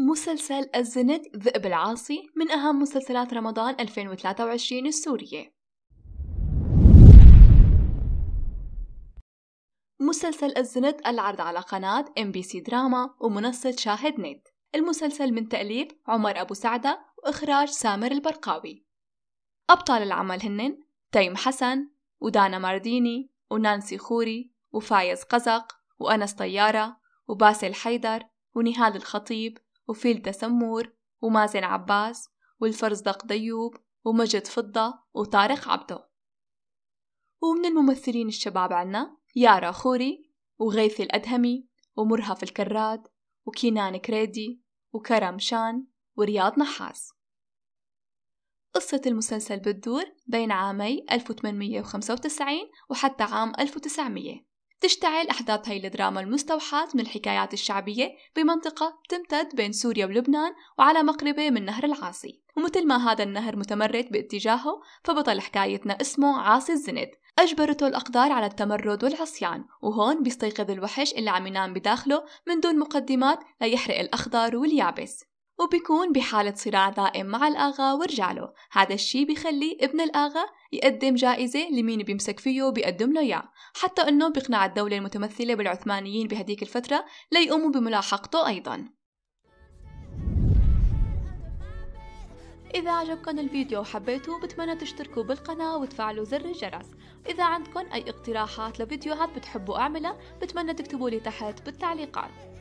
مسلسل الزند ذئب العاصي من أهم مسلسلات رمضان 2023 السورية مسلسل الزند العرض على قناة ام بي سي دراما ومنصة شاهد نت المسلسل من تأليف عمر أبو سعدة وإخراج سامر البرقاوي أبطال العمل هن تيم حسن ودانا مارديني ونانسي خوري وفايز قزق وأنس طيارة وباسل حيدر ونهاد الخطيب وفيلتا سمور ومازن عباس والفرزدق ديوب ومجد فضة وطارق عبدو ومن الممثلين الشباب عنا يارا خوري وغيث الأدهمي ومرهف الكراد وكينان كريدي وكرم شان ورياض نحاس قصة المسلسل بتدور بين عامي 1895 وحتى عام 1900 تشتعل أحداث هاي الدراما المستوحاة من الحكايات الشعبية بمنطقة تمتد بين سوريا ولبنان وعلى مقربه من نهر العاصي ومثل ما هذا النهر متمرد باتجاهه فبطل حكايتنا اسمه عاصي الزند أجبرته الأقدار على التمرد والعصيان وهون بيستيقظ الوحش اللي عم ينام بداخله من دون مقدمات ليحرق الأخضر واليابس وبيكون بحالة صراع دائم مع الآغا ورجاله هذا الشي بيخلي ابن الآغا يقدم جائزة لمين بيمسك فيه بيقدم له إياه حتى أنه بيقنع الدولة المتمثلة بالعثمانيين بهديك الفترة ليقوموا بملاحقته أيضاً إذا عجبكم الفيديو وحبيتوه بتمنى تشتركوا بالقناة وتفعلوا زر الجرس إذا عندكم أي اقتراحات لفيديوهات بتحبوا أعملها بتمنى تكتبوا لي تحت بالتعليقات